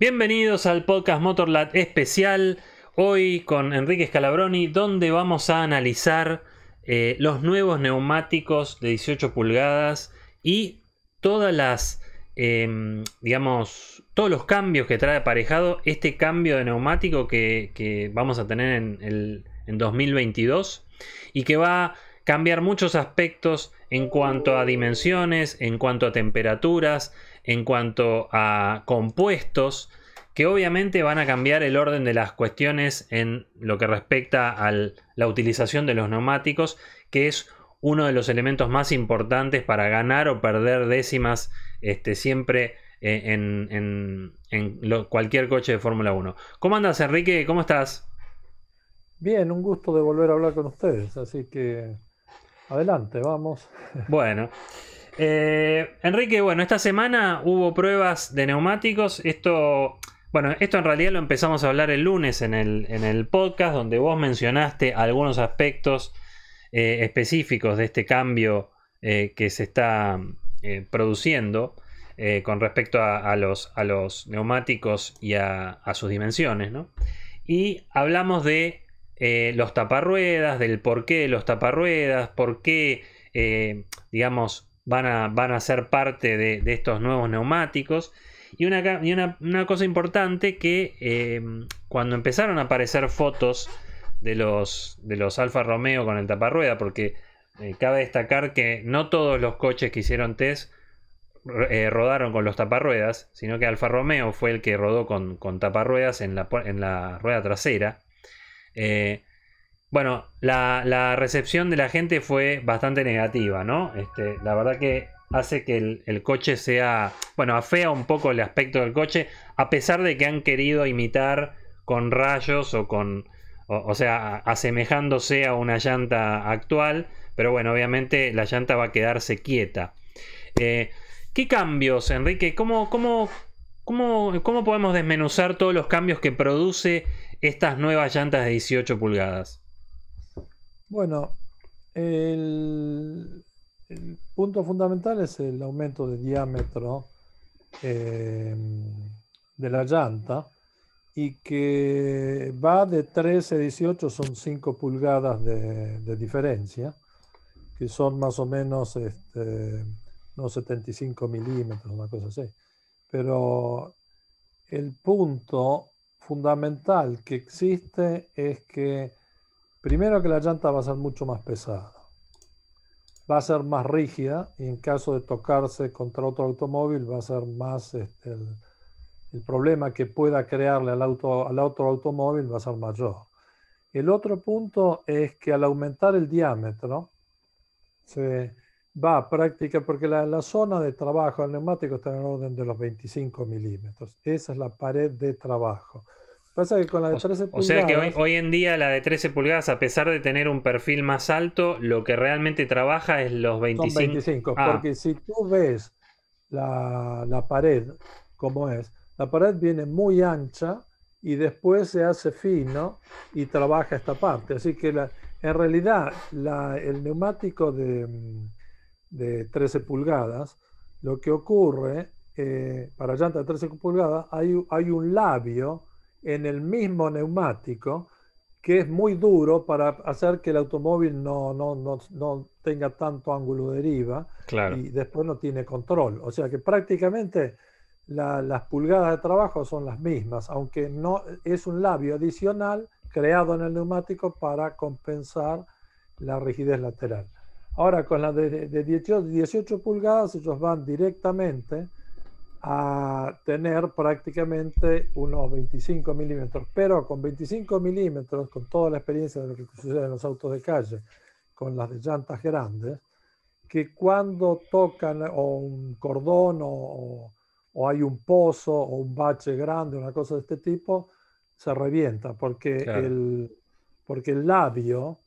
Bienvenidos al podcast Motorlat especial, hoy con Enrique Scalabroni, donde vamos a analizar eh, los nuevos neumáticos de 18 pulgadas y todas las, em, digamos, todos los cambios que trae aparejado este cambio de neumático que, vamos a tener en, en 2022 y que va a cambiar muchos aspectos en cuanto a dimensiones, en cuanto a temperaturas, en cuanto a compuestos que obviamente van a cambiar el orden de las cuestiones en lo que respecta a la utilización de los neumáticos, que es uno de los elementos más importantes para ganar o perder décimas este, siempre eh, en, cualquier coche de Fórmula 1. ¿Cómo andas, Enrique? ¿Cómo estás? Bien, un gusto de volver a hablar con ustedes, así que adelante, vamos. Bueno. Eh, Enrique, bueno, esta semana hubo pruebas de neumáticos. Esto, bueno, esto en realidad lo empezamos a hablar el lunes en el, podcast, donde vos mencionaste algunos aspectos eh, específicos de este cambio eh, que se está produciendo con respecto a, los, a, los, neumáticos y a, sus dimensiones, ¿no? Y hablamos de los taparruedas, del porqué de los taparruedas, por qué, digamos, van a, ser parte de, estos nuevos neumáticos. Y una, una, cosa importante que eh, cuando empezaron a aparecer fotos de los, de los Alfa Romeo con el taparrueda, porque eh, cabe destacar que no todos los coches que hicieron test eh, rodaron con los taparruedas, sino que Alfa Romeo fue el que rodó con, taparruedas en la, en la rueda trasera. Bueno, la, recepción de la gente fue bastante negativa, ¿no? Este, la verdad que hace que el, coche sea, bueno, afea un poco el aspecto del coche, a pesar de que han querido imitar con rayos o con, o, sea, asemejándose a una llanta actual, pero bueno, obviamente la llanta va a quedarse quieta. Eh, ¿Qué cambios, Enrique? ¿Cómo, cómo, cómo, cómo podemos desmenuzar todos los cambios que produce estas nuevas llantas de 18 pulgadas? Bueno, el, punto fundamental es el aumento de diámetro em, de la llanta y que va de 13 a 18, son 5 pulgadas de, diferencia, que son más o menos este, no 75 milímetros, una cosa así. Pero el punto fundamental que existe es que Primero que la llanta va a ser mucho más pesada. Va a ser más rígida y en caso de tocarse contra otro automóvil va a ser más este, el, problema que pueda crearle al, otro automóvil va a ser mayor. El otro punto es que al aumentar el diámetro se va a práctica porque la, la zona de trabajo del neumático está en el orden de los 25 milímetros. Esa es la pared de trabajo. Pasa que con la de 13 o, pulgadas. O sea que hoy, en día la de 13 pulgadas, a pesar de tener un perfil más alto, lo que realmente trabaja es los 25. 25, ah. porque si tú ves la, la pared como es, la pared viene muy ancha y después se hace fino y trabaja esta parte. Así que la, en realidad el neumático de, de 13 pulgadas, lo que ocurre eh, para llanta de 13 pulgadas, hay, hay un labio en el mismo neumático, que es muy duro para hacer que el automóvil no, no, tenga tanto ángulo de deriva y después no tiene control. O sea que prácticamente las pulgadas de trabajo son las mismas, aunque no es un labio adicional creado en el neumático para compensar la rigidez lateral. Ahora con la de, 18 pulgadas ellos van directamente a tener prácticamente unos 25 milímetros, pero con 25 milímetros, con toda la experiencia de lo que sucede en los autos de calle, con las de llantas grandes, que cuando tocan o un cordón o, hay un pozo o un bache grande, una cosa de este tipo, se revienta, porque, el, porque el labio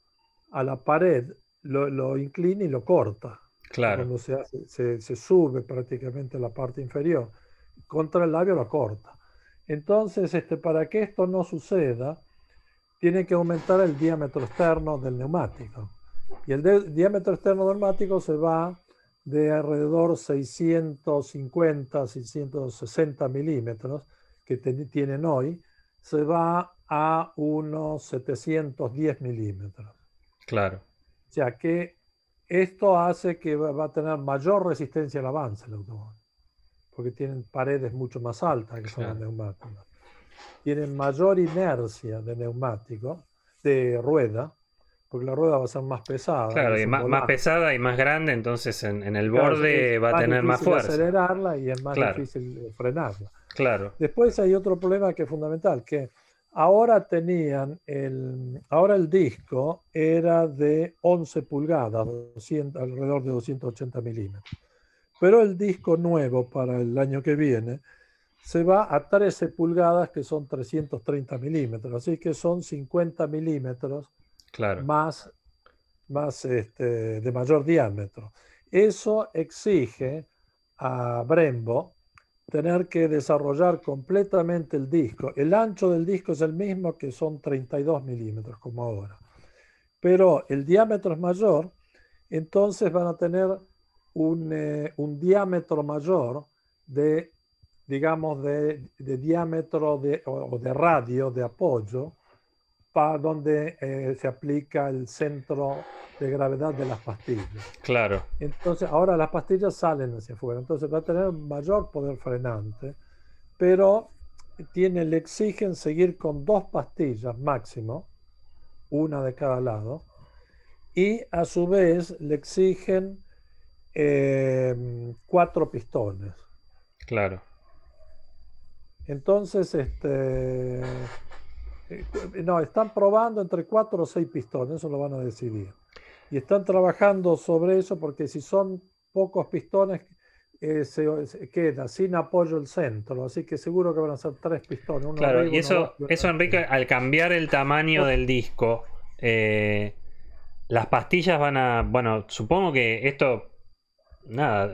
a la pared lo, lo inclina y lo corta. Claro. Cuando se, se, se sube prácticamente la parte inferior. Contra el labio la corta. Entonces, este, para que esto no suceda, tiene que aumentar el diámetro externo del neumático. Y el, diámetro externo del neumático se va de alrededor 650, 660 milímetros que tienen hoy, se va a unos 710 milímetros. Claro. O sea que esto hace que va a tener mayor resistencia al avance el automóvil, porque tienen paredes mucho más altas que son las los neumáticos. Tienen mayor inercia de neumático, de rueda, porque la rueda va a ser más pesada. Claro, y más, pesada y más grande, entonces en, el borde va a tener más fuerza. acelerarla y es más difícil eh, frenarla. Claro. Después hay otro problema que es fundamental, que Ahora tenían, el, ahora el disco era de 11 pulgadas, alrededor de 280 milímetros. Pero el disco nuevo para el año que viene se va a 13 pulgadas, que son 330 milímetros. Así que son 50 milímetros más, más este, de mayor diámetro. Eso exige a Brembo, tener que desarrollar completamente el disco. El ancho del disco es el mismo que son 32 milímetros como ahora, pero el diámetro es mayor, entonces van a tener un, eh, diámetro mayor de, digamos, de, diámetro o de radio de apoyo para donde eh, se aplica el centro de gravedad de las pastillas. Claro. Entonces, ahora las pastillas salen hacia afuera, entonces va a tener mayor poder frenante, pero tiene, le exigen seguir con dos pastillas máximo, una de cada lado, y a su vez le exigen eh, cuatro pistones. Claro. Entonces, este eh, no, están probando entre cuatro o seis pistones, eso lo van a decidir. Y están trabajando sobre eso porque si son pocos pistones, eh, se, queda sin apoyo el centro, así que seguro que van a ser tres pistones. claro, y eso, eso Enrique, al cambiar el tamaño del disco, eh, las pastillas van a, bueno, supongo que esto, nada,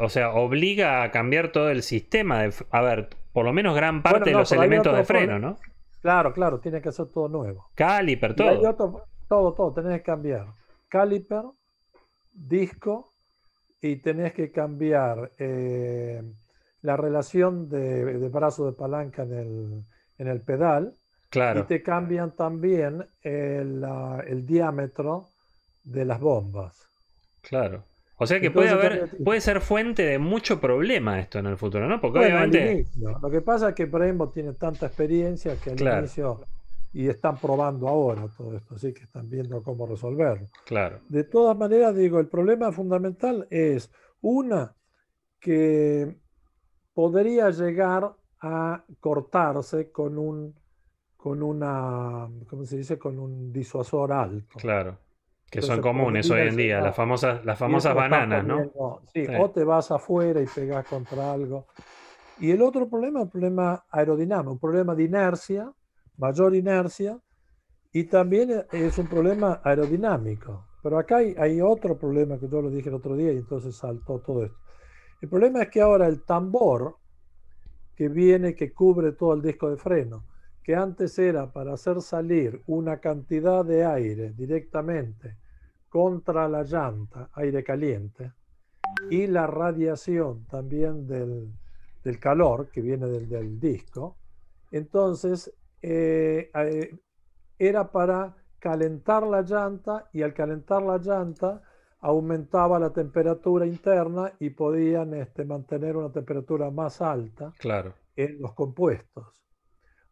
o sea, obliga a cambiar todo el sistema, de, a ver, por lo menos gran parte de los elementos de freno, ¿no? Claro, claro, tiene que ser todo nuevo. Caliper, todo. todo, todo, tenés que cambiar. Caliper, disco y tenés que cambiar eh, la relación de, brazo de palanca en el, en el pedal. Claro. Y te cambian también el diámetro de las bombas. Claro. O sea que puede haber, puede ser fuente de mucho problema esto en el futuro, ¿no? Porque obviamente. lo que pasa es que Brembo tiene tanta experiencia que al inicio y están probando ahora todo esto, así que están viendo cómo resolverlo. Claro. De todas maneras, digo, el problema fundamental es una que podría llegar a cortarse con un con una, ¿cómo se dice? con un disuasor alto. Claro. Que son comunes hoy en día, las famosas, las famosas bananas, ¿no? o te vas afuera y pegas contra algo. Y el otro problema es problema aerodinámico, un problema de inercia, mayor inercia, y también es un problema aerodinámico. Pero acá hay, hay otro problema que yo lo dije el otro día y entonces saltó todo esto. El problema es que ahora el tambor que viene, que cubre todo el disco de freno, que antes era para hacer salir una cantidad de aire directamente contra la llanta, aire caliente, y la radiación también del, calor que viene del, disco, entonces eh, eh, era para calentar la llanta y al calentar la llanta aumentaba la temperatura interna y podían este, mantener una temperatura más alta claro. en los compuestos.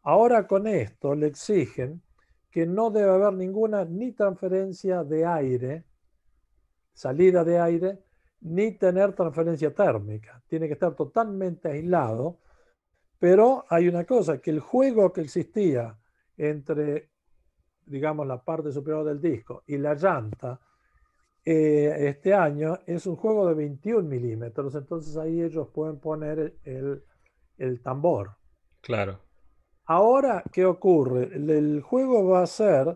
Ahora con esto le exigen que no debe haber ninguna ni transferencia de aire, salida de aire, ni tener transferencia térmica. Tiene que estar totalmente aislado. Pero hay una cosa, que el juego que existía entre, digamos, la parte superior del disco y la llanta, eh, este año es un juego de 21 milímetros, entonces ahí ellos pueden poner el, el tambor. Claro. Ahora, ¿qué ocurre? El, juego va a ser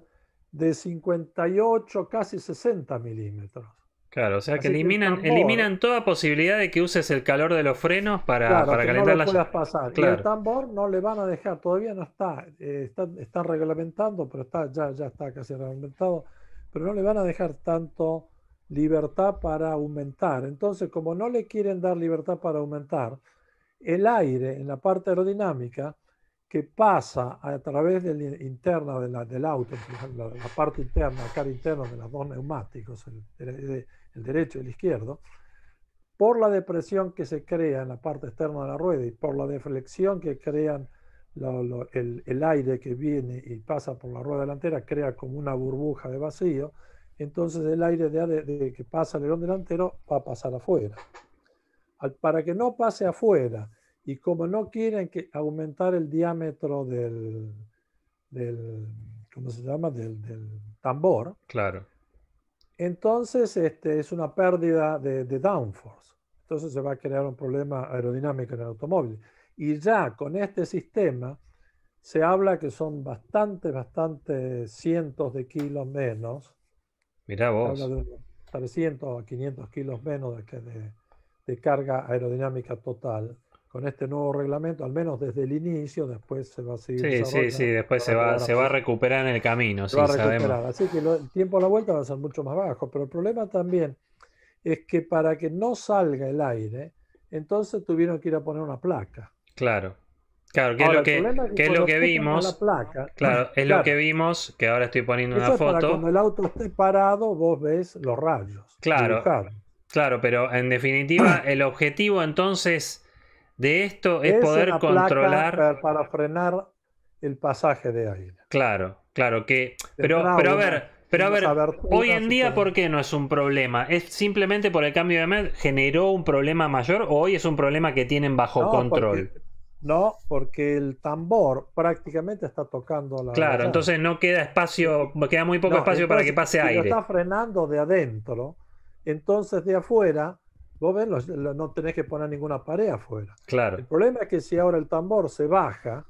de 58, casi 60 milímetros. Claro, o sea que eliminan, toda posibilidad de que uses el calor de los frenos para, calentar las... pasar. el tambor no le van a dejar, todavía no está, eh, están reglamentando, pero está, ya, ya está casi reglamentado, pero no le van a dejar tanto libertad para aumentar. Entonces, como no le quieren dar libertad para aumentar, el aire en la parte aerodinámica que pasa a través de la interna la, del auto, la, parte interna, la cara interna de los dos neumáticos, el, derecho y el izquierdo, por la depresión que se crea en la parte externa de la rueda y por la deflexión que crean el, aire que viene y pasa por la rueda delantera crea como una burbuja de vacío, entonces el aire de, que pasa el león delantero va a pasar afuera. para que no pase afuera y como no quieren que aumentar el diámetro del, del ¿cómo se llama? Del, del tambor. Claro. Entonces este, es una pérdida de, de downforce. Entonces se va a crear un problema aerodinámico en el automóvil. Y ya con este sistema se habla que son bastante, bastantes cientos de kilos menos. Mirá vos. habla de 300 a 500 kilos menos de, de, de carga aerodinámica total con este nuevo reglamento, al menos desde el inicio, después se va a seguir. Sí, sí, sí, después se va, se va a recuperar en el camino. Se va a recuperar. Así que el tiempo a la vuelta va a ser mucho más bajo. Pero el problema también es que para que no salga el aire, entonces tuvieron que ir a poner una placa. Claro. Claro, que es lo que, es lo que vimos. claro, es lo que vimos, que ahora estoy poniendo una foto. cuando el auto esté parado, vos ves los rayos. Claro. Claro, pero en definitiva, el objetivo entonces de esto es, poder controlar. para frenar el pasaje de aire. Claro, claro, que. Pero, pero a ver, pero a ver, hoy en día, ¿por qué no es un problema? ¿Es simplemente por el cambio de med, generó un problema mayor o hoy es un problema que tienen bajo control? no, porque el tambor prácticamente está tocando la. Claro, entonces no queda espacio, queda muy poco espacio para que pase aire. Lo está frenando de adentro, entonces de afuera vos ven, no tenés que poner ninguna pared afuera. El problema es que si ahora el tambor se baja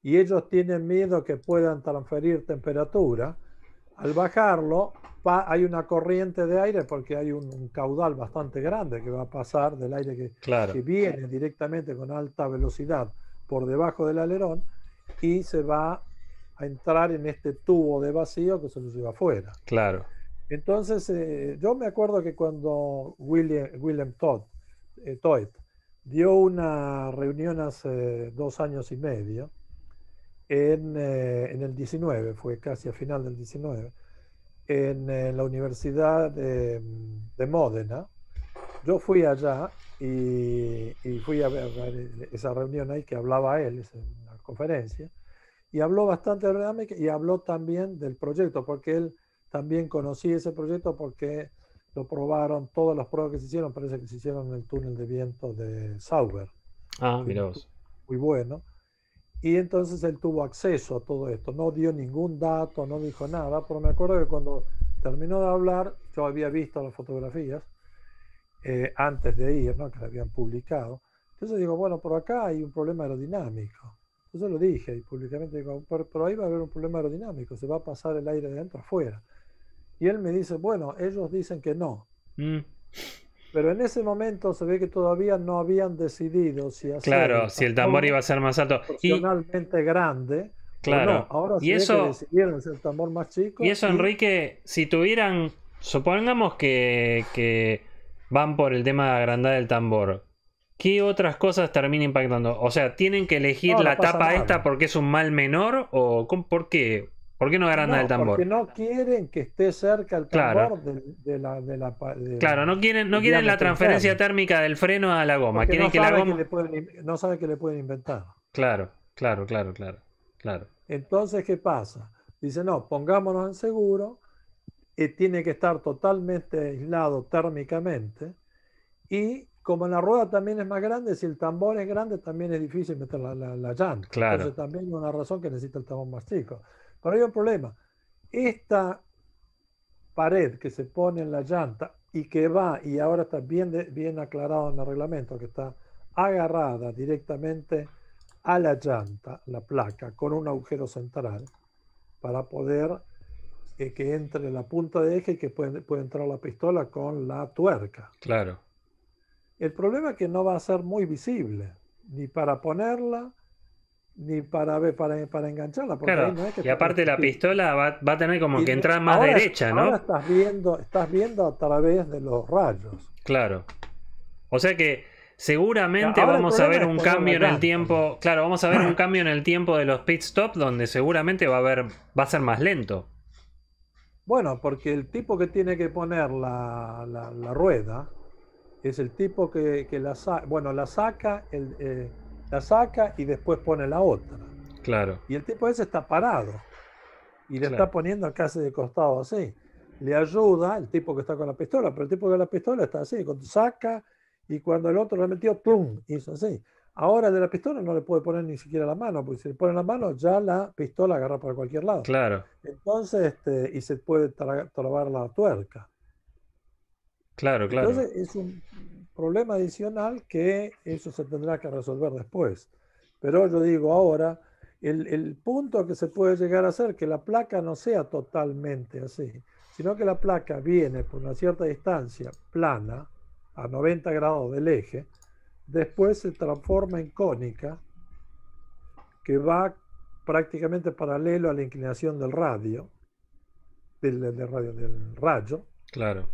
y ellos tienen miedo que puedan transferir temperatura, al bajarlo hay una corriente de aire porque hay un, caudal bastante grande que va a pasar del aire que, viene directamente con alta velocidad por debajo del alerón y se va a entrar en este tubo de vacío que se nos lleva afuera. Claro. Entonces, eh, yo me acuerdo que cuando William, William eh, Todd, dio una reunión hace dos años y medio, en, eh, el 19, fue casi a final del 19, en, la Universidad de, Módena, yo fui allá y, fui a ver, esa reunión ahí que hablaba él, esa una conferencia, y habló bastante de y habló también del proyecto, porque él también conocí ese proyecto porque lo probaron, todas las pruebas que se hicieron, parece que se hicieron en el túnel de viento de Sauber. Ah, Muy bueno. Y entonces él tuvo acceso a todo esto, no dio ningún dato, no dijo nada, pero me acuerdo que cuando terminó de hablar, yo había visto las fotografías eh, antes de ir, ¿no? que las habían publicado. Entonces digo, bueno, por acá hay un problema aerodinámico. Entonces lo dije y públicamente digo, pero, ahí va a haber un problema aerodinámico, se va a pasar el aire de dentro afuera. Y él me dice, bueno, ellos dicen que no. Mm. Pero en ese momento se ve que todavía no habían decidido si hacer Claro, si el tambor iba a ser más alto. y grande. Claro. Ahora y eso, decidieron hacer tambor más chico. Y eso, Enrique, si tuvieran. Supongamos que, que van por el tema de agrandar el tambor. ¿Qué otras cosas termina impactando? O sea, ¿tienen que elegir la tapa esta porque es un mal menor? ¿O porque por qué? ¿Por qué no agarran el tambor? Porque no quieren que esté cerca el tambor claro. de, la, Claro, no quieren, no quieren la transferencia térmica del freno a la goma. Quieren no que Que pueden, saben que le pueden inventar. Claro, claro, claro, claro, claro. Entonces, ¿qué pasa? Dice, no, pongámonos en seguro, eh, tiene que estar totalmente aislado térmicamente. Y como la rueda también es más grande, si el tambor es grande, también es difícil meter la, la, la llanta. Claro. Entonces también es una razón que necesita el tambor más chico. Pero hay un problema. Esta pared que se pone en la llanta y que va, y ahora está bien, bien aclarado en el reglamento, que está agarrada directamente a la llanta, la placa, con un agujero central para poder eh, que entre la punta de eje y que pueda puede entrar la pistola con la tuerca. Claro. El problema es que no va a ser muy visible, ni para ponerla, ni para, para, para engancharla. Porque y aparte la pistola va, a tener como que entrar más derecha, ¿no? Ahora estás viendo, estás viendo a través de los rayos. Claro. O sea que seguramente vamos a ver un cambio en el tiempo. Claro, vamos a ver un cambio en el tiempo de los pit stop donde seguramente va a haber, va a ser más lento. Bueno, porque el tipo que tiene que poner la, rueda es el tipo que, la saca. Bueno, la saca el. Eh, la saca y después pone la otra. Claro. Y el tipo ese está parado y le está poniendo casi de costado así. Le ayuda el tipo que está con la pistola, pero el tipo de la pistola está así, saca y cuando el otro le metió, ¡pum! hizo así. Ahora de la pistola no le puede poner ni siquiera la mano, porque si le pone la mano ya la pistola agarra para cualquier lado. Claro. Entonces, este, y se puede trabar la tuerca. Claro, claro. Entonces es un problema adicional que eso se tendrá que resolver después. Pero yo digo ahora, el, el punto que se puede llegar a hacer, que la placa no sea totalmente así, sino que la placa viene por una cierta distancia plana, a 90 grados del eje, después se transforma en cónica, que va prácticamente paralelo a la inclinación del radio, del, del radio, del rayo. Claro.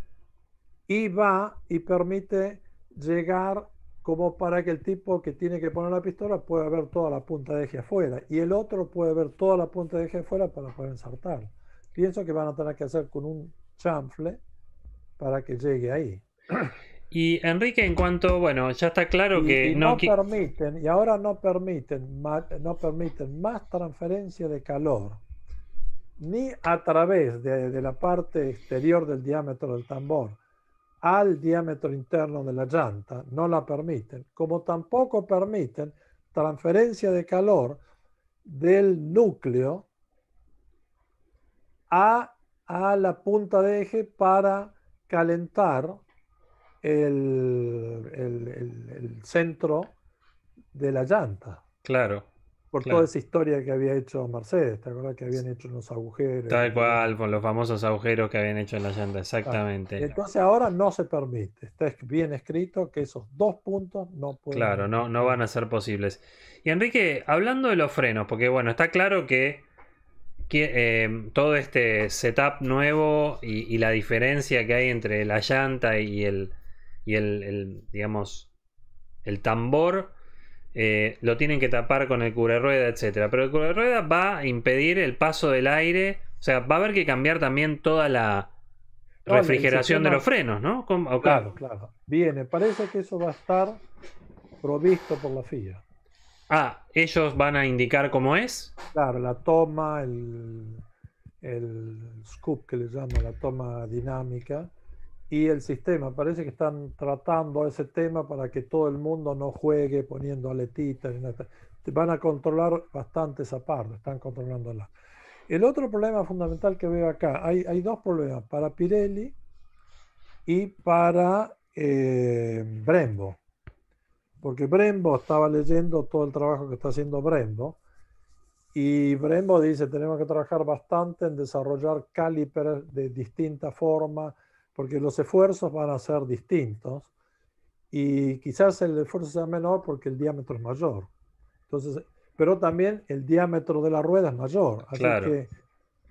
Y va y permite llegar como para que el tipo que tiene que poner la pistola pueda ver toda la punta de eje afuera y el otro puede ver toda la punta de eje afuera para poder ensartar. Pienso que van a tener que hacer con un chanfle para que llegue ahí. Y Enrique, en cuanto, bueno, ya está claro que no, permiten y ahora no permiten no permiten más transferencia de calor ni a través de la parte exterior del diámetro del tambor al diámetro interno de la llanta, no la permiten, como tampoco permiten transferencia de calor del núcleo a, la punta de eje para calentar el, el centro de la llanta. Claro por toda esa historia que había hecho Mercedes, ¿te acuerdas que habían hecho los agujeros? Tal cual, con los famosos agujeros que habían hecho en la llanta, exactamente. Entonces ahora no se permite, está bien escrito que esos dos puntos no pueden... Claro, no, no van a ser posibles. Y Enrique, hablando de los frenos, porque bueno, está claro que, que eh, todo este setup nuevo y, la diferencia que hay entre la llanta y el, y el digamos, el tambor eh, lo tienen que tapar con el cubre rueda, etc. Pero el cubre rueda va a impedir el paso del aire. O sea, va a haber que cambiar también toda la refrigeración de los frenos, ¿no? Claro, claro. Bien, parece que eso va a estar provisto por la FIA. Ah, ellos van a indicar cómo es. Claro, la toma, el, scoop que les llamo, la toma dinámica, y el sistema. Parece que están tratando ese tema para que todo el mundo no juegue poniendo aletitas. Van a controlar bastante esa parte, están controlándola. El otro problema fundamental que veo acá, hay, hay dos problemas, para Pirelli y para eh, Brembo. Porque Brembo estaba leyendo todo el trabajo que está haciendo Brembo. Y Brembo dice, tenemos que trabajar bastante en desarrollar calipers de distinta forma, porque los esfuerzos van a ser distintos y quizás el esfuerzo sea menor porque el diámetro es mayor. Entonces, pero también el diámetro de la rueda es mayor, así que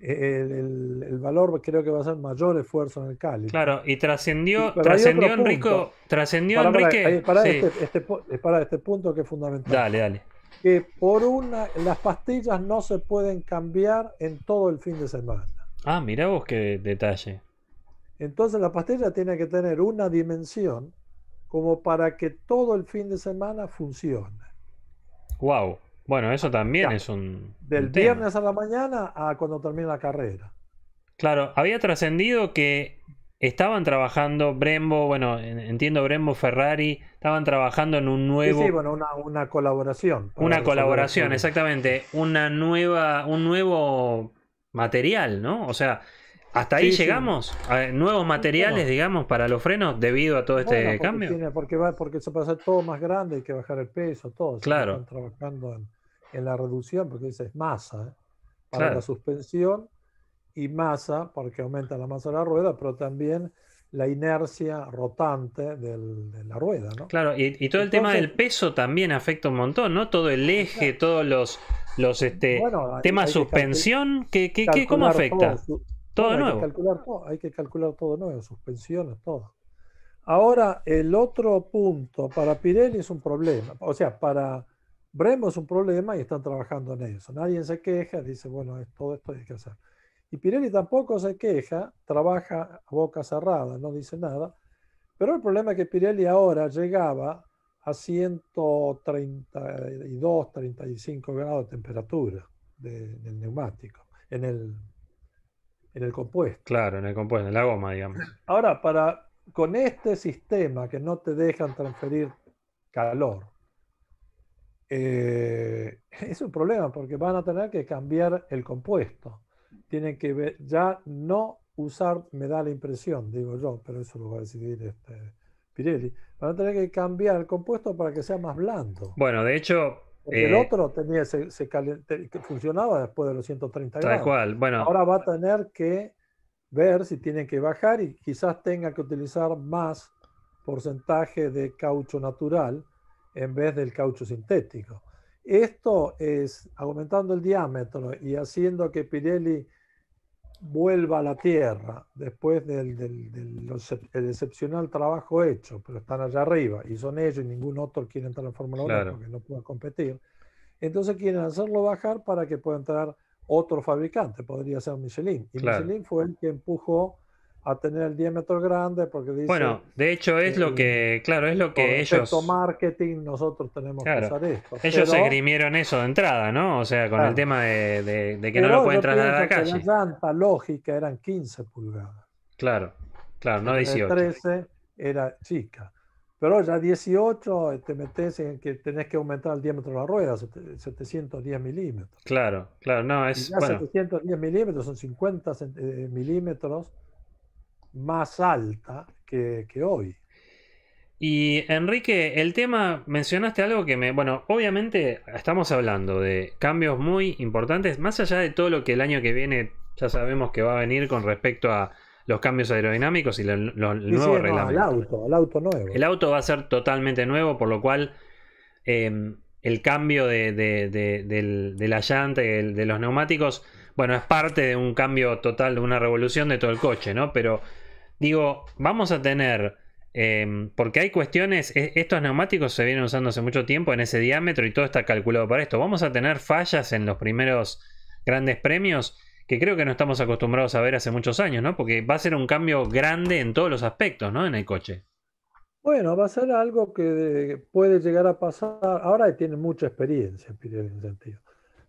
eh, el, valor creo que va a ser mayor esfuerzo en el cáliz. Claro, y trascendió, trascendió Enrique. Para, este, punto que es fundamental. Dale, dale. Que por una, las pastillas no se pueden cambiar en todo el fin de semana. Ah, mira vos qué detalle. Entonces la pastilla tiene que tener una dimensión como para que todo el fin de semana funcione. Wow. Bueno, eso también es un. Del viernes a la mañana a cuando termina la carrera. Claro, había trascendido que estaban trabajando Brembo, bueno, entiendo Brembo Ferrari, estaban trabajando en un nuevo. Sí, sí bueno, una, una colaboración. Una colaboración, exactamente. Una nueva, un nuevo material, ¿no? O sea, ¿Hasta ahí llegamos? nuevos materiales, digamos, para los frenos debido a todo este cambio. Tiene, porque, va, porque se pasa todo más grande, hay que bajar el peso, todo. Claro. Están trabajando en, la reducción, porque esa es masa ¿eh? para la suspensión y masa, porque aumenta la masa de la rueda, pero también la inercia rotante de la rueda, ¿no? Claro, y, todo el tema del peso también afecta un montón, ¿no? Todo el eje, todos los, los este, suspensión, que, qué ¿cómo afecta? Todo nuevo. Hay que, calcular todo, hay que calcular todo nuevo, suspensiones, todo. Ahora, el otro punto para Pirelli es un problema. O sea, para Bremo es un problema y están trabajando en eso. Nadie se queja, dice, bueno, todo esto hay que hacer. Y Pirelli tampoco se queja, trabaja a boca cerrada, no dice nada. Pero el problema es que Pirelli ahora llegaba a 132, 35 grados de temperatura del neumático, en el en el compuesto. Claro, en el compuesto, en la goma, digamos. Ahora, para, con este sistema que no te dejan transferir calor, eh, es un problema porque van a tener que cambiar el compuesto. Tienen que ya no usar, me da la impresión, digo yo, pero eso lo va a decidir este Pirelli, van a tener que cambiar el compuesto para que sea más blando. Bueno, de hecho, el eh, otro tenía, funcionaba después de los 130 grados. Bueno, Ahora va a tener que ver si tienen que bajar y quizás tenga que utilizar más porcentaje de caucho natural en vez del caucho sintético. Esto es aumentando el diámetro y haciendo que Pirelli vuelva a la tierra después del, del, excepcional trabajo hecho, pero están allá arriba y son ellos y ningún otro quiere entrar en Fórmula 1 porque no pueden competir. Entonces quieren hacerlo bajar para que pueda entrar otro fabricante, podría ser Michelin. Y Michelin fue el que empujó a tener el diámetro grande porque dice... Bueno, de hecho es lo que, claro, es lo que ellos... marketing nosotros tenemos que usar esto. Ellos se eso de entrada, ¿no? O sea, con el tema de, que no lo pueden trasladar a la calle. la lógica eran 15 pulgadas. Claro, claro, no 18. 13 era chica. Pero ya 18 eh, te metes en que tenés que aumentar el diámetro de la rueda, 710 milímetros. Claro, claro, no, es... Y ya 710 milímetros son 50 eh, milímetros más alta que, hoy. Y Enrique, el tema, mencionaste algo que me... Bueno, obviamente estamos hablando de cambios muy importantes, más allá de todo lo que el año que viene ya sabemos que va a venir con respecto a los cambios aerodinámicos y los nuevos reglamentos. El auto, el auto nuevo. El auto va a ser totalmente nuevo, por lo cual eh, el cambio de, de, de, la llanta de los neumáticos, bueno, es parte de un cambio total, de una revolución de todo el coche, ¿no? Pero digo, vamos a tener... Em, porque hay cuestiones, e, estos neumáticos se vienen usando hace mucho tiempo en ese diámetro y todo está calculado para esto. Vamos a tener fallas en los primeros grandes premios que creo que no estamos acostumbrados a ver hace muchos años, ¿no? Porque va a ser un cambio grande en todos los aspectos, ¿no? En el coche. Bueno, va a ser algo que eh, puede llegar a pasar. Ahora tiene mucha experiencia Pirelli en sentido.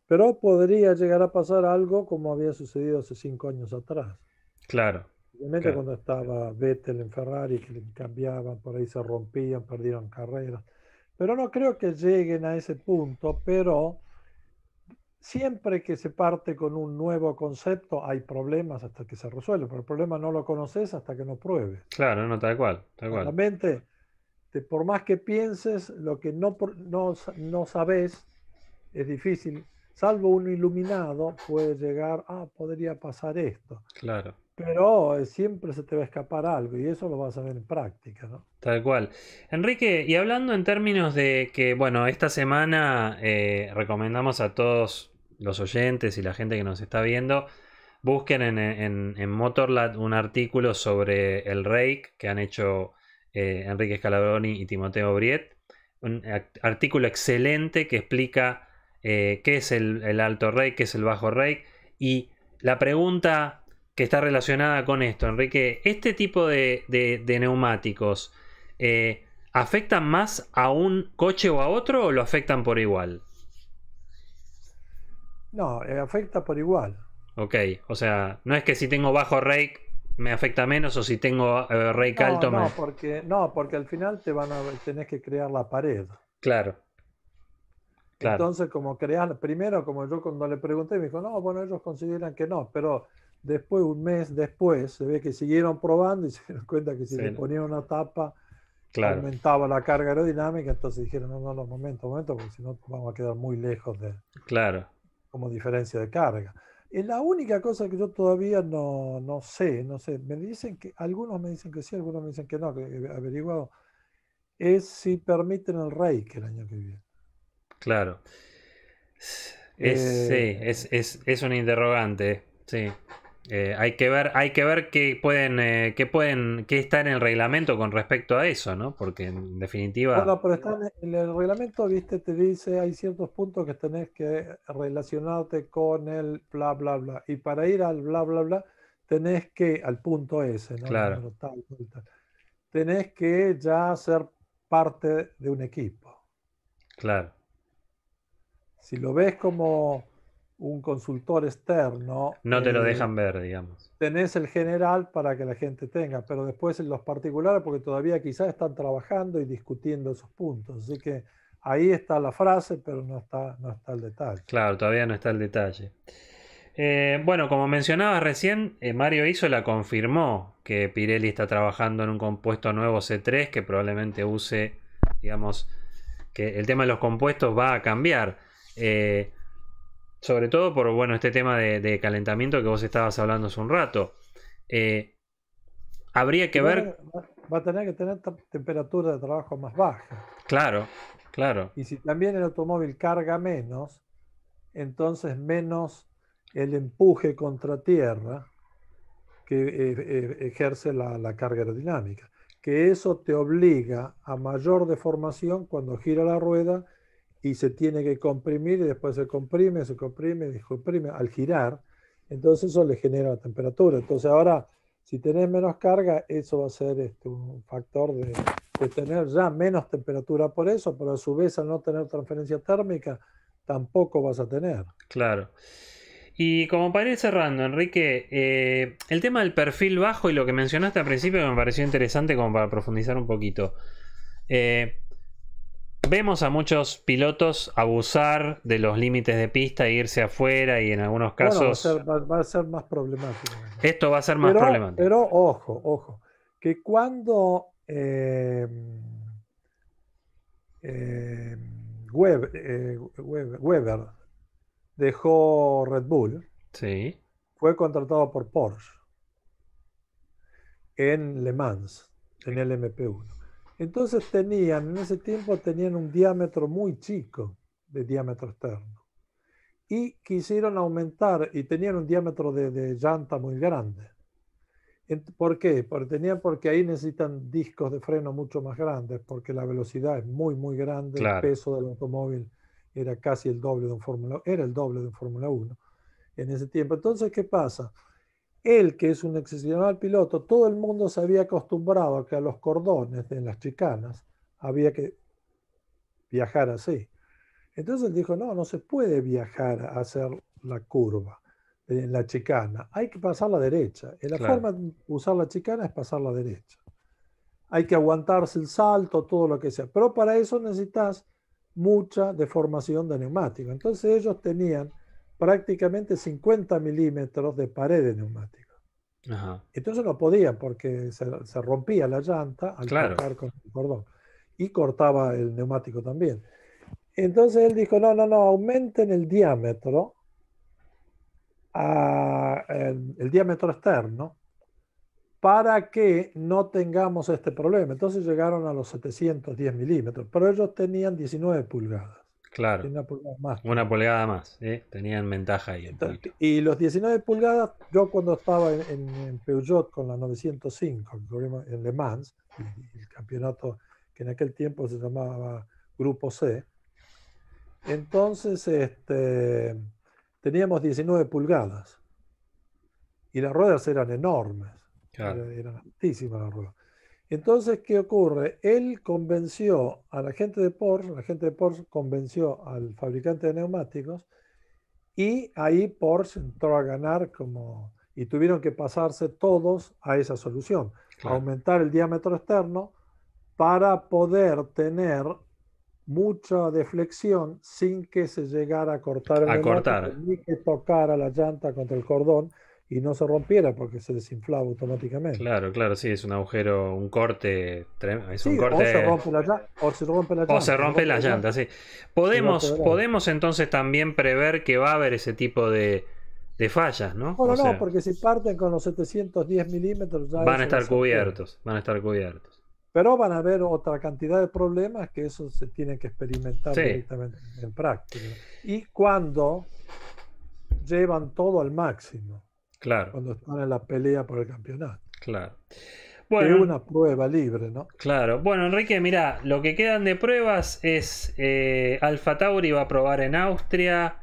Pero podría llegar a pasar algo como había sucedido hace cinco años atrás. Claro. Obviamente cuando estaba Vettel en Ferrari, que cambiaban, por ahí se rompían, perdieron carreras. Pero no creo que lleguen a ese punto, pero siempre que se parte con un nuevo concepto hay problemas hasta que se resuelve, pero el problema no lo conoces hasta que no pruebes. Claro, no, tal cual, tal Realmente, por más que pienses, lo que no, no, sabes es difícil, salvo uno iluminado puede llegar, ah, podría pasar esto. Claro. Pero eh, siempre se te va a escapar algo y eso lo vas a ver en práctica, ¿no? Tal cual. Enrique, y hablando en términos de que, bueno, esta semana eh, recomendamos a todos los oyentes y la gente que nos está viendo, busquen en, en, un artículo sobre el Rake que han hecho eh, Enrique Scalabroni y Timoteo Briet. Un artículo excelente que explica qué es el, el alto Rake, qué es el bajo Rake y la pregunta que está relacionada con esto, Enrique. ¿Este tipo de, neumáticos eh, afectan más a un coche o a otro o lo afectan por igual? No, eh, afecta por igual. Ok, o sea, no es que si tengo bajo rake me afecta menos o si tengo eh, rake alto no, Porque, no, porque al final te van a, tenés que crear la pared. Claro. Claro. Entonces, como crear, primero, como yo cuando le pregunté, me dijo, no, bueno, ellos consideran que no, pero Después, un mes después, se ve que siguieron probando y se dieron cuenta que si le ponían una tapa, aumentaba la carga aerodinámica. Entonces dijeron, no, no, no, momento, momento, porque si no vamos a quedar muy lejos de... Claro. Como diferencia de carga. Es la única cosa que yo todavía no, sé, no sé. Me dicen que, algunos me dicen que sí, algunos me dicen que no, que he averiguado, es si permiten el que el año que viene. Claro. Es, sí, eh, es, es, es, un interrogante, sí. Eh, hay que ver, hay que ver qué pueden, eh, qué pueden, qué está en el reglamento con respecto a eso, ¿no? Porque en definitiva. Bueno, pero está en el reglamento, viste, te dice hay ciertos puntos que tenés que relacionarte con el bla bla bla. Y para ir al bla bla bla, tenés que, al punto ese, ¿no? Claro. Tenés que ya ser parte de un equipo. Claro. Si lo ves como un consultor externo. No te lo eh, dejan ver, digamos. Tenés el general para que la gente tenga, pero después en los particulares, porque todavía quizás están trabajando y discutiendo esos puntos. Así que ahí está la frase, pero no está, no está el detalle. Claro, todavía no está el detalle. Eh, bueno, como mencionaba recién, eh, Mario Isola confirmó que Pirelli está trabajando en un compuesto nuevo C3 que probablemente use, digamos, que el tema de los compuestos va a cambiar. Sobre todo por bueno, este tema de, calentamiento que vos estabas hablando hace un rato. Eh, habría que ver. Va a tener que tener temperatura de trabajo más baja. Claro, claro. Y si también el automóvil carga menos, entonces menos el empuje contra tierra que eh, eh, ejerce la, la carga aerodinámica. Que eso te obliga a mayor deformación cuando gira la rueda y se tiene que comprimir y después se comprime, se comprime, se comprime al girar. Entonces eso le genera temperatura. Entonces ahora, si tenés menos carga, eso va a ser este, un factor de, tener ya menos temperatura por eso, pero a su vez al no tener transferencia térmica, tampoco vas a tener. Claro. Y como para ir cerrando, Enrique, eh, el tema del perfil bajo y lo que mencionaste al principio me pareció interesante como para profundizar un poquito. Eh, vemos a muchos pilotos abusar de los límites de pista, e irse afuera y en algunos casos. Bueno, va, a ser, más problemático. Esto va a ser más problemático. Pero ojo, ojo, que cuando eh, eh, eh, Weber, dejó Red Bull, sí. fue contratado por Porsche en Le Mans, en el MP1. Entonces tenían, en ese tiempo tenían un diámetro muy chico de diámetro externo. Y quisieron aumentar, y tenían un diámetro de, llanta muy grande. ¿Por qué? Porque, tenían, porque ahí necesitan discos de freno mucho más grandes, porque la velocidad es muy, muy grande, el peso del automóvil era casi el doble de un Fórmula, era el doble de un Fórmula 1 en ese tiempo. Entonces, ¿qué pasa? Él, que es un excepcional piloto, todo el mundo se había acostumbrado a que a los cordones de las chicanas había que viajar así. Entonces él dijo, no, no se puede viajar a hacer la curva en la chicana, hay que pasar la derecha. la forma de usar la chicana es pasar la derecha. Hay que aguantarse el salto, todo lo que sea. Pero para eso necesitas mucha deformación de neumático. Entonces ellos tenían prácticamente 50 milímetros de pared de neumático. Entonces no podía porque se, rompía la llanta al con el cordón y cortaba el neumático también. Entonces él dijo, no, no, no, aumenten el diámetro, a, el diámetro externo, para que no tengamos este problema. Entonces llegaron a los 710 milímetros, pero ellos tenían 19 pulgadas. Claro. Una pulgada más. ¿eh? tenían ventaja ahí. y los 19 pulgadas, yo cuando estaba en, Peugeot con la 905, en Le Mans, el, campeonato que en aquel tiempo se llamaba Grupo C, entonces este, teníamos 19 pulgadas y las ruedas eran enormes, eran, altísimas las ruedas. Entonces, ¿qué ocurre? Él convenció a la gente de Porsche, la gente de Porsche convenció al fabricante de neumáticos y ahí Porsche entró a ganar como... y tuvieron que pasarse todos a esa solución, aumentar el diámetro externo para poder tener mucha deflexión sin que se llegara a cortar el a ni que tocara la llanta contra el cordón, y no se rompiera porque se desinflaba automáticamente. Claro, claro, sí, es un agujero, un corte, es un corte. O se rompe la, o llanta. O se rompe, la llanta, sí. Podemos, podemos entonces también prever que va a haber ese tipo de, fallas, ¿no? no, no, porque si parten con los 710 milímetros ya van a estar cubiertos, van a estar cubiertos. Pero van a haber otra cantidad de problemas que eso se tiene que experimentar directamente en práctica. Y cuando llevan todo al máximo. Claro. Cuando están en la pelea por el campeonato. Claro. Bueno, una prueba libre, ¿no? Claro. Bueno, Enrique, mira, lo que quedan de pruebas es eh, Alfa Tauri va a probar en Austria,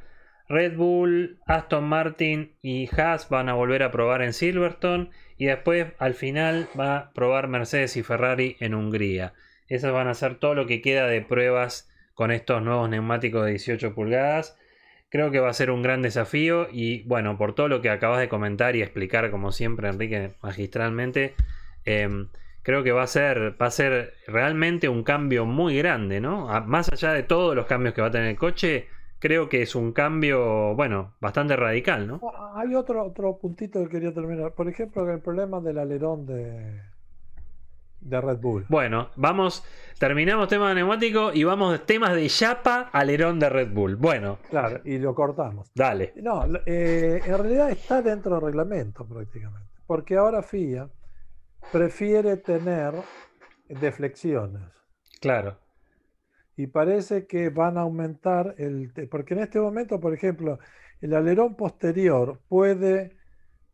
Red Bull, Aston Martin y Haas van a volver a probar en Silverstone y después al final va a probar Mercedes y Ferrari en Hungría. Esas van a ser todo lo que queda de pruebas con estos nuevos neumáticos de 18 pulgadas Creo que va a ser un gran desafío y bueno, por todo lo que acabas de comentar y explicar, como siempre, Enrique, magistralmente, em, creo que va a ser, va a ser realmente un cambio muy grande, ¿no? más allá de todos los cambios que va a tener el coche, creo que es un cambio, bueno, bastante radical, ¿no? Ah, hay otro, otro puntito que quería terminar. Por ejemplo, el problema del alerón de, de Red Bull. Bueno, vamos, terminamos tema de neumático y vamos temas de chapa alerón de Red Bull. Bueno. Claro, y lo cortamos. Dale. No, eh, en realidad está dentro del reglamento prácticamente, porque ahora FIA prefiere tener deflexiones. Claro. Y parece que van a aumentar el... Porque en este momento, por ejemplo, el alerón posterior puede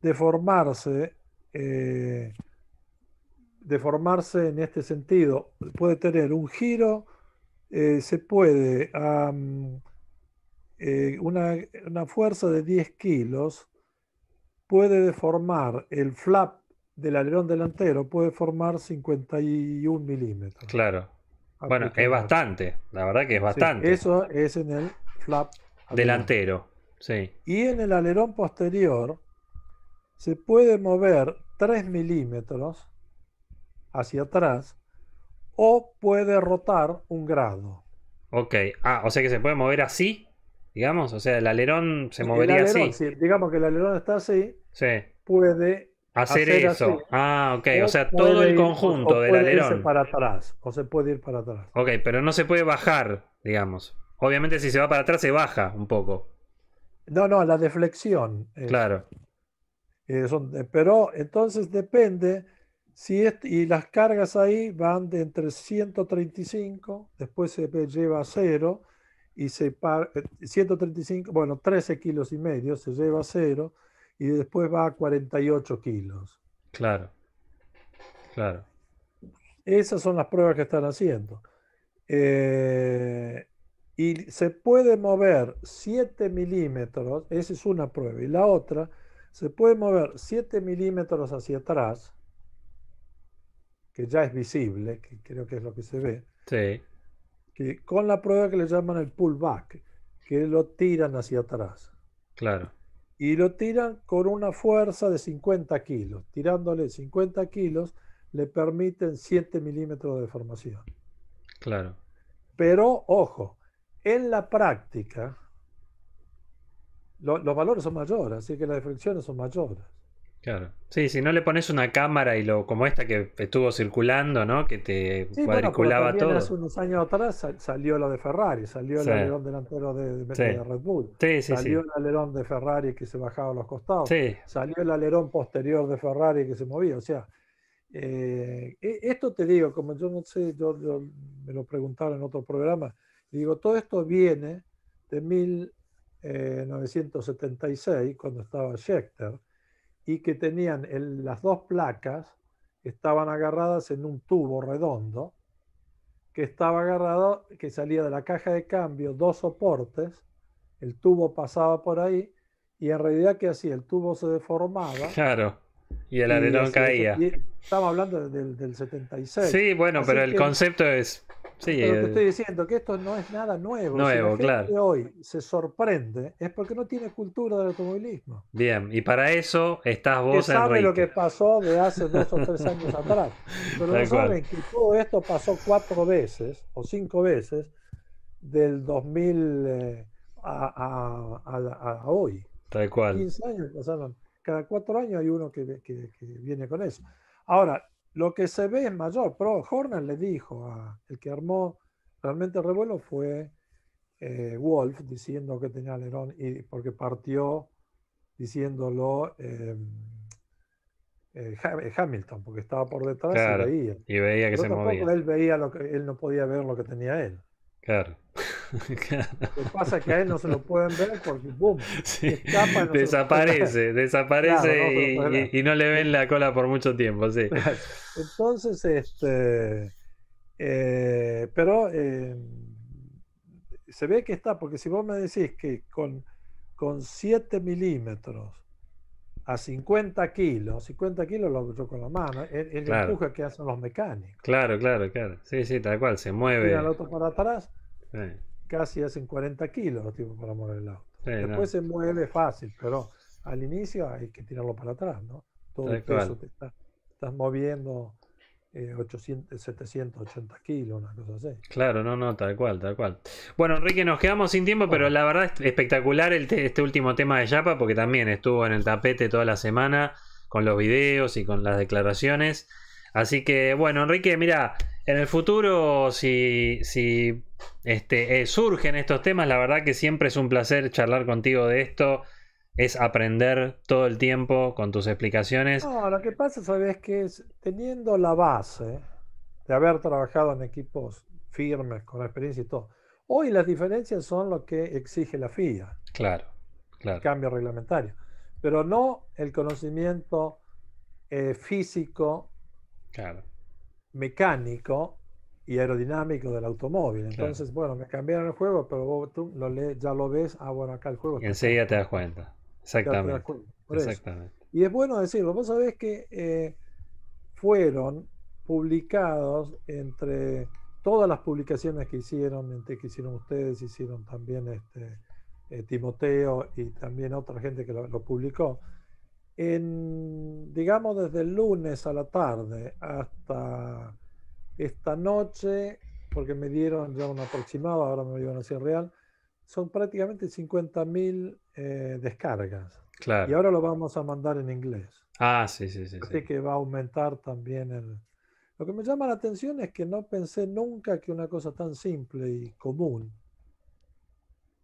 deformarse. Eh, deformarse en este sentido. Puede tener un giro, eh, se puede eh, una, fuerza de 10 kilos puede deformar el flap del alerón delantero, puede formar 51 milímetros. Claro. Bueno, es bastante, la verdad que es bastante. eso es en el flap delantero. Sí. Y en el alerón posterior se puede mover 3 milímetros hacia atrás o puede rotar un grado. Ok, ah, o sea que se puede mover así, digamos, o sea, el alerón se movería así. digamos que el alerón está así, sí. puede hacer, eso. ah, ok, o, sea, todo el conjunto del alerón. del puede alerón. para atrás, o se puede ir para atrás. Ok, pero no se puede bajar, digamos. Obviamente si se va para atrás se baja un poco. No, no, la deflexión. claro. Eh, eh, pero entonces depende este, y las cargas ahí van de entre 135, después se lleva a cero, y se para eh, 135, bueno, 13 kilos y medio se lleva a cero, y después va a 48 kilos. Claro, claro. Esas son las pruebas que están haciendo. Eh, y se puede mover 7 milímetros, esa es una prueba, y la otra, se puede mover 7 milímetros hacia atrás, que ya es visible, que creo que es lo que se ve, sí. que con la prueba que le llaman el pullback, que lo tiran hacia atrás. Claro. Y lo tiran con una fuerza de 50 kilos. Tirándole 50 kilos le permiten 7 milímetros de deformación. Claro. Pero, ojo, en la práctica los valores son mayores, así que las deflexiones son mayores. Claro. Sí, si no le pones una cámara y lo como esta que estuvo circulando, ¿no? Que te cuadriculaba todo. Hace unos años atrás salió la de Ferrari, salió el alerón delantero de, Red Bull, salió el alerón de Ferrari que se bajaba a los costados, salió el alerón posterior de Ferrari que se movía. O sea, eh, e, esto te digo, como yo no sé, yo, me lo preguntaron en otro programa, digo, todo esto viene de 1976 eh, cuando estaba Schechter y que tenían las dos placas, estaban agarradas en un tubo redondo que estaba agarrado, que salía de la caja de cambio, dos soportes, el tubo pasaba por ahí y en realidad que hacía, el tubo se deformaba. Claro. Y el alerón caía. estamos hablando del, 76. Sí, bueno, pero el concepto es Sí, Pero eh, estoy diciendo que esto no es nada nuevo. Nuevo, si la gente Hoy se sorprende, es porque no tiene cultura del automovilismo. Bien, y para eso estás vos que sabe lo que pasó de hace dos o tres años atrás. Pero no saben que todo esto pasó cuatro veces o cinco veces del 2000 eh, a, hoy. Tal cual. 15 años pasaron. Cada cuatro años hay uno que viene con eso. Ahora, lo que se ve es mayor, pero Horner le dijo, a, el que armó realmente el revuelo fue eh, Wolf diciendo que tenía Lerón y, porque partió diciéndolo eh, eh, Hamilton, porque estaba por detrás y veía. Y que se movía. Él, veía lo que, él no podía ver lo que tenía él. Claro. Lo que pasa es que a él no se lo pueden ver porque boom, desaparece, desaparece y, no le ven la cola por mucho tiempo, sí. Entonces, este, eh, pero eh, se ve que está, porque si vos me decís que con, con 7 milímetros a 50 kilos, 50 kilos lo yo con la mano, el, el que hacen los mecánicos. Claro, claro, claro. Sí, sí, tal cual, se mueve. mira el otro para atrás casi hacen 40 kilos los para mover el auto. Después se mueve fácil, pero al inicio hay que tirarlo para atrás, ¿no? Todo el peso te está, estás moviendo. 800, eh, 780 kilos, una cosa así. Claro, no, no, tal cual, tal cual. Bueno, Enrique, nos quedamos sin tiempo, pero la verdad es espectacular este último tema de Yapa, porque también estuvo en el tapete toda la semana con los videos y con las declaraciones. Así que, bueno, Enrique, mira, en el futuro, si, si este, eh, surgen estos temas, la verdad que siempre es un placer charlar contigo de esto. Es aprender todo el tiempo con tus explicaciones. No, lo que pasa, sabes, que teniendo la base de haber trabajado en equipos firmes, con experiencia y todo, hoy las diferencias son lo que exige la FIA. Claro, claro. El cambio reglamentario. Pero no el conocimiento eh, físico claro mecánico y aerodinámico del automóvil. Entonces, bueno, me cambiaron el juego, pero vos tú ya lo ves, ah, bueno, acá el juego. Enseguida te das cuenta. Exactamente. Exactamente. Y es bueno decirlo, vos sabés que eh, fueron publicados entre todas las publicaciones que hicieron, entre que hicieron ustedes, hicieron también este, eh, Timoteo y también otra gente que lo publicó, en, digamos, desde el lunes a la tarde hasta esta noche, porque me dieron ya un aproximado, ahora me dieron así real, son prácticamente 50.000 eh, descargas. Claro. Y ahora lo vamos a mandar en inglés. Ah, sí, sí, sí. Así que va a aumentar también el... Lo que me llama la atención es que no pensé nunca que una cosa tan simple y común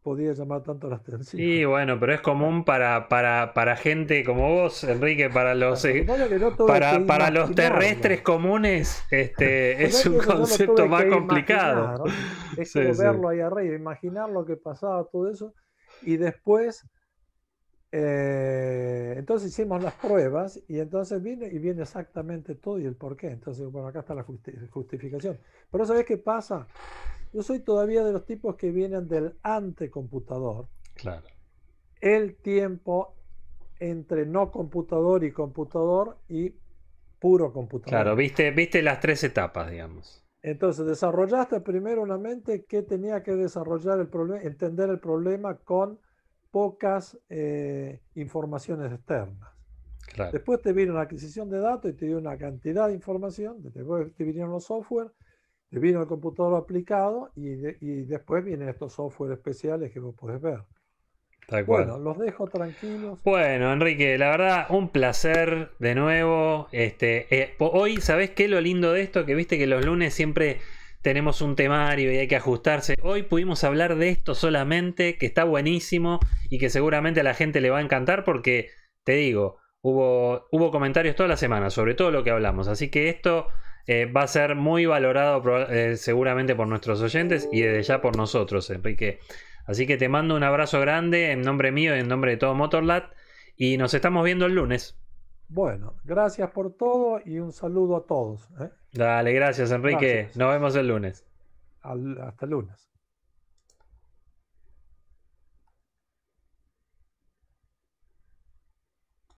podía llamar tanto la atención. Sí, bueno, pero es común para, para, gente como vos, Enrique, para los eh, para, los terrestres comunes, este es un concepto más complicado. Es verlo ahí arriba, imaginar lo que pasaba, todo eso, y después eh, entonces hicimos las pruebas y entonces viene y viene exactamente todo y el por qué. Entonces, bueno, acá está la justificación. Pero ¿sabés qué pasa? Yo soy todavía de los tipos que vienen del antecomputador. Claro. El tiempo entre no computador y computador y puro computador. Claro, viste, viste las tres etapas, digamos. Entonces, desarrollaste primero una mente que tenía que desarrollar el problema, entender el problema con pocas eh, informaciones externas. Claro. Después te vino la adquisición de datos y te dio una cantidad de información, después te vinieron los software vino el computador aplicado y, después vienen estos software especiales que vos podés ver. Bueno, los dejo tranquilos. Bueno, Enrique, la verdad, un placer de nuevo. Este, eh, hoy, ¿sabés qué? es Lo lindo de esto, que viste que los lunes siempre tenemos un temario y hay que ajustarse. Hoy pudimos hablar de esto solamente, que está buenísimo y que seguramente a la gente le va a encantar porque, te digo, hubo, hubo comentarios toda la semana sobre todo lo que hablamos. Así que esto eh, va a ser muy valorado eh, seguramente por nuestros oyentes y desde ya por nosotros, Enrique. Así que te mando un abrazo grande en nombre mío y en nombre de todo Motorlat. Y nos estamos viendo el lunes. Bueno, gracias por todo y un saludo a todos. ¿eh? Dale, gracias Enrique. Nos vemos el lunes. hasta el lunes.